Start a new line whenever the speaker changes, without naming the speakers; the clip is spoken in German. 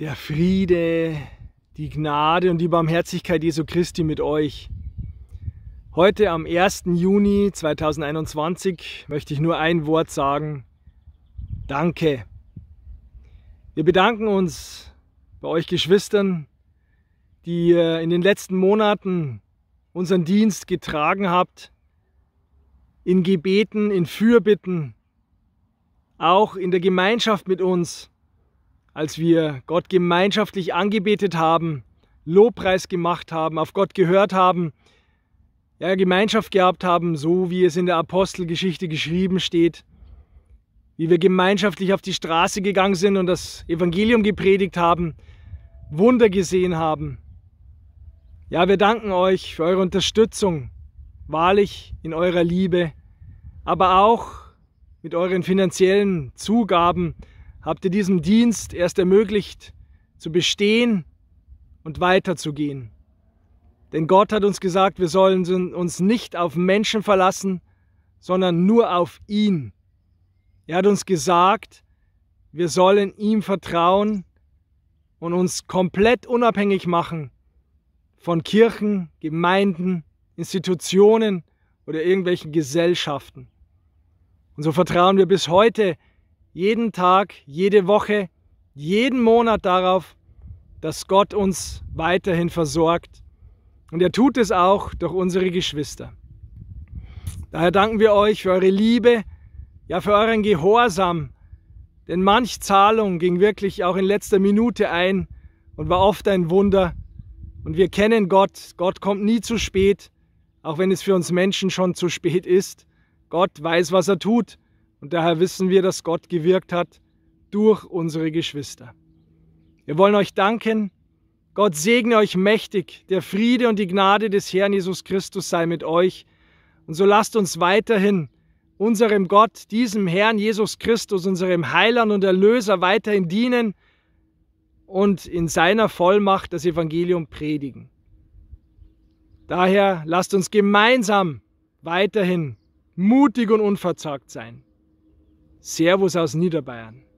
der Friede, die Gnade und die Barmherzigkeit Jesu Christi mit euch. Heute am 1. Juni 2021 möchte ich nur ein Wort sagen. Danke. Wir bedanken uns bei euch Geschwistern, die ihr in den letzten Monaten unseren Dienst getragen habt, in Gebeten, in Fürbitten, auch in der Gemeinschaft mit uns als wir Gott gemeinschaftlich angebetet haben, Lobpreis gemacht haben, auf Gott gehört haben, ja, Gemeinschaft gehabt haben, so wie es in der Apostelgeschichte geschrieben steht, wie wir gemeinschaftlich auf die Straße gegangen sind und das Evangelium gepredigt haben, Wunder gesehen haben. Ja, wir danken euch für eure Unterstützung, wahrlich in eurer Liebe, aber auch mit euren finanziellen Zugaben, habt ihr diesem Dienst erst ermöglicht, zu bestehen und weiterzugehen. Denn Gott hat uns gesagt, wir sollen uns nicht auf Menschen verlassen, sondern nur auf ihn. Er hat uns gesagt, wir sollen ihm vertrauen und uns komplett unabhängig machen von Kirchen, Gemeinden, Institutionen oder irgendwelchen Gesellschaften. Und so vertrauen wir bis heute jeden Tag, jede Woche, jeden Monat darauf, dass Gott uns weiterhin versorgt. Und er tut es auch durch unsere Geschwister. Daher danken wir euch für eure Liebe, ja für euren Gehorsam, denn manch Zahlung ging wirklich auch in letzter Minute ein und war oft ein Wunder. Und wir kennen Gott. Gott kommt nie zu spät, auch wenn es für uns Menschen schon zu spät ist. Gott weiß, was er tut. Und daher wissen wir, dass Gott gewirkt hat durch unsere Geschwister. Wir wollen euch danken. Gott segne euch mächtig. Der Friede und die Gnade des Herrn Jesus Christus sei mit euch. Und so lasst uns weiterhin unserem Gott, diesem Herrn Jesus Christus, unserem Heiland und Erlöser weiterhin dienen und in seiner Vollmacht das Evangelium predigen. Daher lasst uns gemeinsam weiterhin mutig und unverzagt sein. Servus aus Niederbayern.